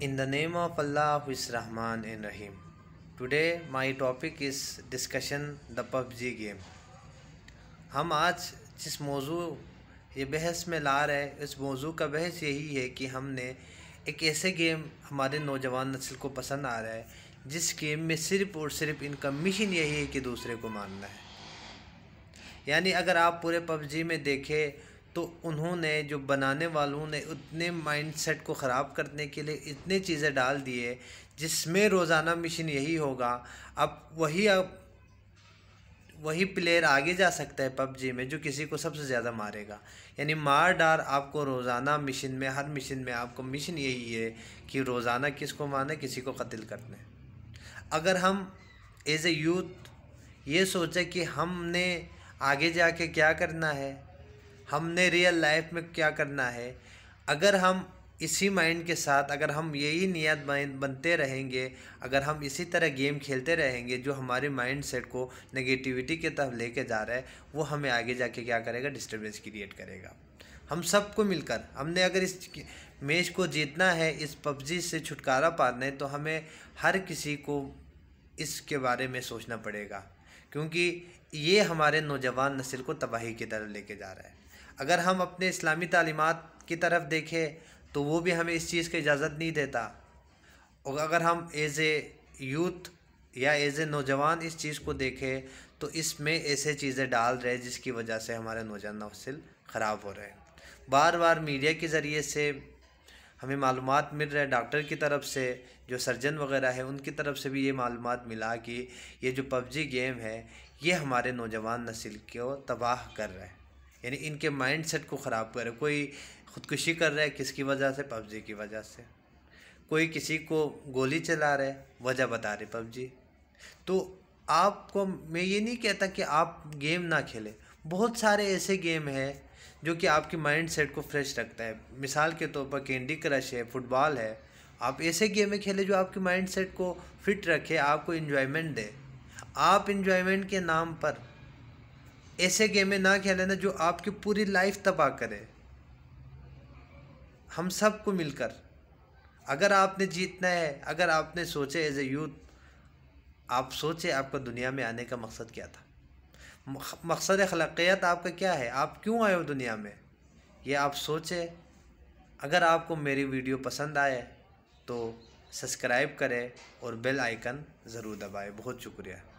In the name of Allah who is Rahman and Rahim. Today my topic is discussion the PUBG game. हम आज जिस मौजू ये बहस में ला रहे हैं इस मौजू का बहस यही है कि हमने एक ऐसे गेम हमारे नौजवान नस्ल को पसंद आ रहा है जिस गेम में सिर्फ़ और सिर्फ इनका मिशन यही है कि दूसरे को मारना है यानी अगर आप पूरे पबजी में देखें तो उन्होंने जो बनाने वालों ने उतने माइंडसेट को ख़राब करने के लिए इतने चीज़ें डाल दिए जिसमें रोज़ाना मिशन यही होगा अब वही अब वही प्लेयर आगे जा सकता है पबजी में जो किसी को सबसे ज़्यादा मारेगा यानी मार डार आपको रोज़ाना मिशन में हर मिशन में आपको मिशन यही है कि रोज़ाना किसको मारना किसी को कत्ल करना है अगर हम एज ए यूथ ये सोचें कि हमने आगे जाके क्या करना है हमने रियल लाइफ में क्या करना है अगर हम इसी माइंड के साथ अगर हम यही नियत बनते रहेंगे अगर हम इसी तरह गेम खेलते रहेंगे जो हमारे माइंड सेट को नेगेटिविटी के तरफ लेके जा रहा है वो हमें आगे जाके क्या करेगा डिस्टर्बेंस क्रिएट करेगा हम सबको मिलकर हमने अगर इस मैच को जीतना है इस पबजी से छुटकारा पाना है तो हमें हर किसी को इसके बारे में सोचना पड़ेगा क्योंकि ये हमारे नौजवान नस्ल को तबाही की तरफ लेके जा रहा है अगर हम अपने इस्लामी तलीमत की तरफ देखें तो वो भी हमें इस चीज़ की इजाज़त नहीं देता और अगर हम एज़ ए यूथ या एज़ ए नौजवान इस चीज़ को देखें तो इसमें ऐसे चीज़ें डाल रहे जिसकी वजह से हमारे नौजवान नौसिल ख़राब हो रहे हैं बार बार मीडिया के ज़रिए से हमें मालूम मिल रहा है डॉक्टर की तरफ से जो सर्जन वगैरह है उनकी तरफ से भी ये मालूम मिला कि ये जो पबजी गेम है ये हमारे नौजवान नस्ल को तबाह कर रहे हैं यानी इनके माइंड सेट को ख़राब कर रहे कोई ख़ुदकुशी कर रहा है किसकी वजह से पबजी की वजह से कोई किसी को गोली चला रहा है वजह बता रहे पबजी तो आपको मैं ये नहीं कहता कि आप गेम ना खेलें बहुत सारे ऐसे गेम हैं जो कि आपके माइंड सेट को फ्रेश रखता है मिसाल के तौर पर कैंडी क्रश है फुटबॉल है आप ऐसे गेमें खेलें जो आपके माइंड सेट को फिट रखे आपको इन्जॉयमेंट दे आप इन्जॉयमेंट के नाम पर ऐसे गेमें ना खेलें ना जो आपकी पूरी लाइफ तबाह करे हम सबको मिलकर अगर आपने जीतना है अगर आपने सोचे एज ए यूथ आप सोचे आपका दुनिया में आने का मकसद क्या था मकसद खलाकियत आपका क्या है आप क्यों आए हो दुनिया में ये आप सोचें अगर आपको मेरी वीडियो पसंद आए तो सब्सक्राइब करें और बेल आइकन ज़रूर दबाएं बहुत शुक्रिया